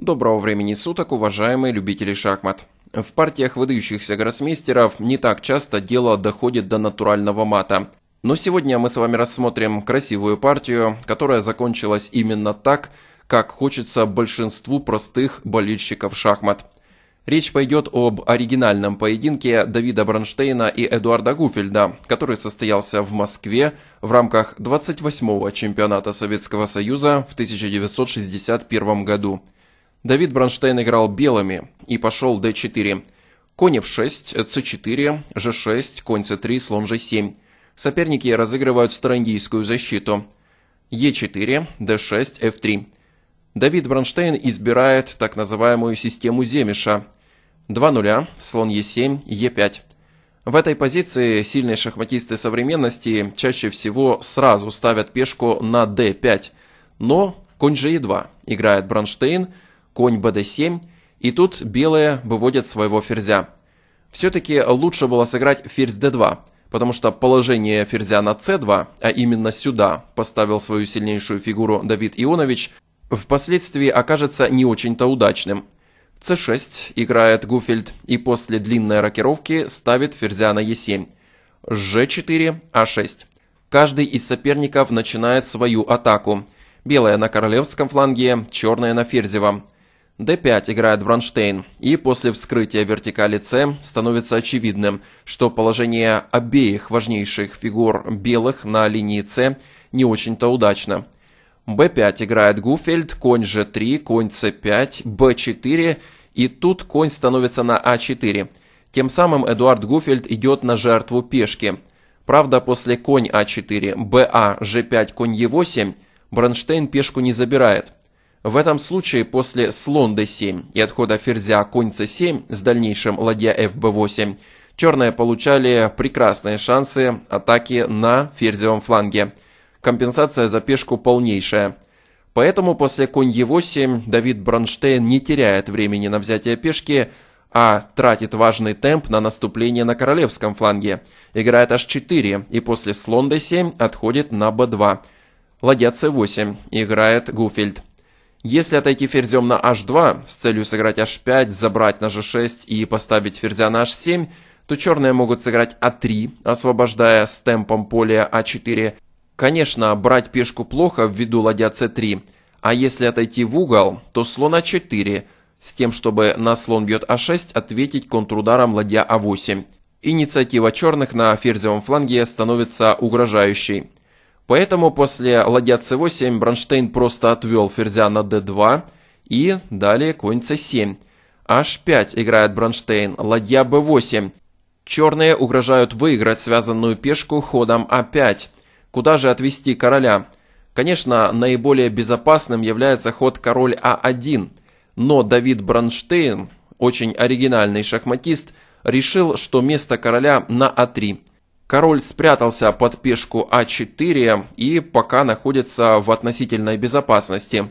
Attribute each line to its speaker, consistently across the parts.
Speaker 1: Доброго времени суток, уважаемые любители шахмат. В партиях выдающихся гроссмейстеров не так часто дело доходит до натурального мата. Но сегодня мы с вами рассмотрим красивую партию, которая закончилась именно так, как хочется большинству простых болельщиков шахмат. Речь пойдет об оригинальном поединке Давида Бронштейна и Эдуарда Гуфельда, который состоялся в Москве в рамках 28-го чемпионата Советского Союза в 1961 году. Давид Бронштейн играл белыми и пошел d4. Конь f6, c4, g6, конь c3, слон g7. Соперники разыгрывают старангийскую защиту. e4, d6, f3. Давид Бронштейн избирает так называемую систему Земиша. 2 0 слон e7, e5. В этой позиции сильные шахматисты современности чаще всего сразу ставят пешку на d5, но конь g 2 играет Бронштейн – конь bd7, и тут белые выводят своего ферзя. Все-таки лучше было сыграть ферзь d2, потому что положение ферзя на c2, а именно сюда поставил свою сильнейшую фигуру Давид Ионович, впоследствии окажется не очень-то удачным. c6 играет Гуфельд и после длинной рокировки ставит ферзя на e7. g4, a6. Каждый из соперников начинает свою атаку. Белая на королевском фланге, черная на ферзевом d5 играет Бронштейн, и после вскрытия вертикали c становится очевидным, что положение обеих важнейших фигур белых на линии c не очень-то удачно. b5 играет Гуфельд, конь g3, конь c5, b4, и тут конь становится на a а 4 Тем самым Эдуард Гуфельд идет на жертву пешки. Правда, после конь а4, ба, g5, конь e8 Бронштейн пешку не забирает – в этом случае после слон d7 и отхода ферзя конь c7 с дальнейшим ладья fb8 черные получали прекрасные шансы атаки на ферзевом фланге. Компенсация за пешку полнейшая. Поэтому после конь e8 Давид Бронштейн не теряет времени на взятие пешки, а тратит важный темп на наступление на королевском фланге. Играет h4 и после слон d7 отходит на b2. Ладья c8 играет Гуфельд. Если отойти ферзем на h2 с целью сыграть h5, забрать на g6 и поставить ферзя на h7, то черные могут сыграть а3, освобождая с темпом поле а а4. Конечно, брать пешку плохо ввиду ладья c3, а если отойти в угол, то слон а4, с тем, чтобы на слон бьет а6 ответить контрударом ладья а8. Инициатива черных на ферзевом фланге становится угрожающей. Поэтому после ладья c8 Бронштейн просто отвел ферзя на d2 и далее конь c7. h5 играет Бронштейн, ладья b8. Черные угрожают выиграть связанную пешку ходом a5. А Куда же отвести короля? Конечно, наиболее безопасным является ход король а1, но Давид Бронштейн, очень оригинальный шахматист, решил, что место короля на а3. Король спрятался под пешку А4 и пока находится в относительной безопасности.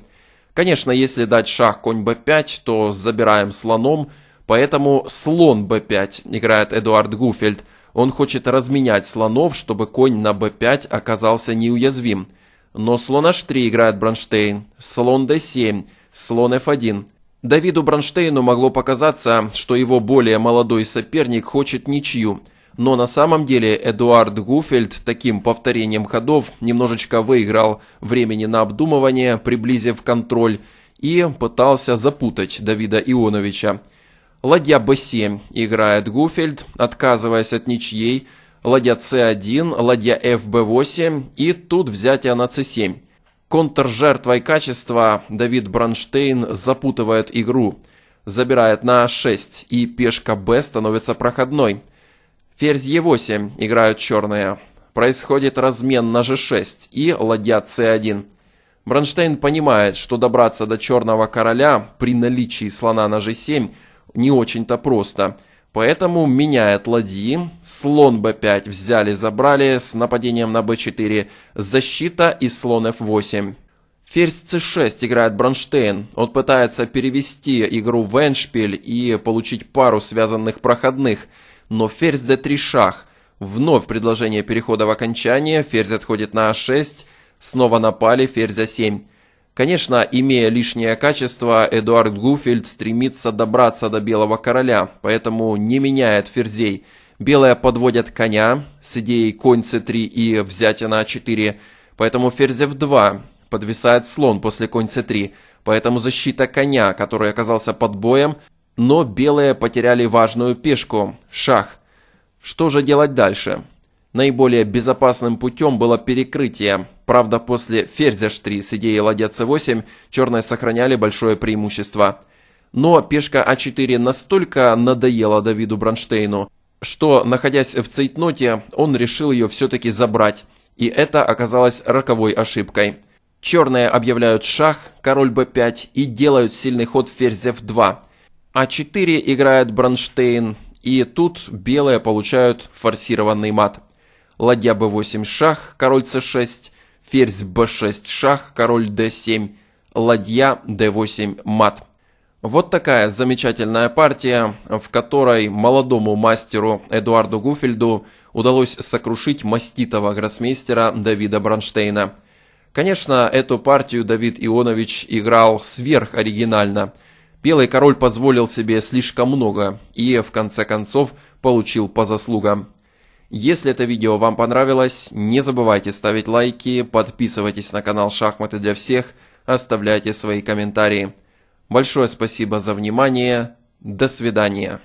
Speaker 1: Конечно, если дать шах конь b5, то забираем слоном, поэтому слон b5 играет Эдуард Гуфельд. Он хочет разменять слонов, чтобы конь на b5 оказался неуязвим. Но слон h3 играет Бронштейн, слон d7, слон f1. Давиду Бронштейну могло показаться, что его более молодой соперник хочет ничью – но на самом деле Эдуард Гуфельд таким повторением ходов немножечко выиграл времени на обдумывание, приблизив контроль, и пытался запутать Давида Ионовича. Ладья b7 играет Гуфельд, отказываясь от ничьей, ладья c1, ладья fb8 и тут взятие на c7. Контржертвой качества Давид Бронштейн запутывает игру, забирает на a6 и пешка b становится проходной – Ферзь Е8 играют черные. Происходит размен на G6 и ладья C1. Бронштейн понимает, что добраться до черного короля при наличии слона на G7 не очень-то просто. Поэтому меняет ладьи, слон b5 взяли-забрали с нападением на b4, защита и слон f8. Ферзь c6 играет Бронштейн. Он пытается перевести игру в эншпиль и получить пару связанных проходных – но ферзь d3 шах. Вновь предложение перехода в окончание, ферзь отходит на a6, снова напали, ферзь a7. Конечно, имея лишнее качество, Эдуард Гуфельд стремится добраться до белого короля, поэтому не меняет ферзей. Белые подводят коня с идеей конь c3 и взятие на a4, поэтому ферзь f2, подвисает слон после конь c3, поэтому защита коня, который оказался под боем, но белые потеряли важную пешку – шах. Что же делать дальше? Наиболее безопасным путем было перекрытие. Правда, после ферзя 3 с идеей ладья c8 черные сохраняли большое преимущество. Но пешка а4 настолько надоела Давиду Бронштейну, что, находясь в цейтноте, он решил ее все-таки забрать. И это оказалось роковой ошибкой. Черные объявляют шах, король b5 и делают сильный ход ферзь f2. А4 играет Бронштейн, и тут белые получают форсированный мат. Ладья b8 шах, король c6, ферзь b6 шах, король d7, ладья d8 мат. Вот такая замечательная партия, в которой молодому мастеру Эдуарду Гуфельду удалось сокрушить маститого гроссмейстера Давида Бронштейна. Конечно, эту партию Давид Ионович играл сверхоригинально – Белый король позволил себе слишком много и, в конце концов, получил по заслугам. Если это видео вам понравилось, не забывайте ставить лайки, подписывайтесь на канал «Шахматы для всех», оставляйте свои комментарии. Большое спасибо за внимание, до свидания.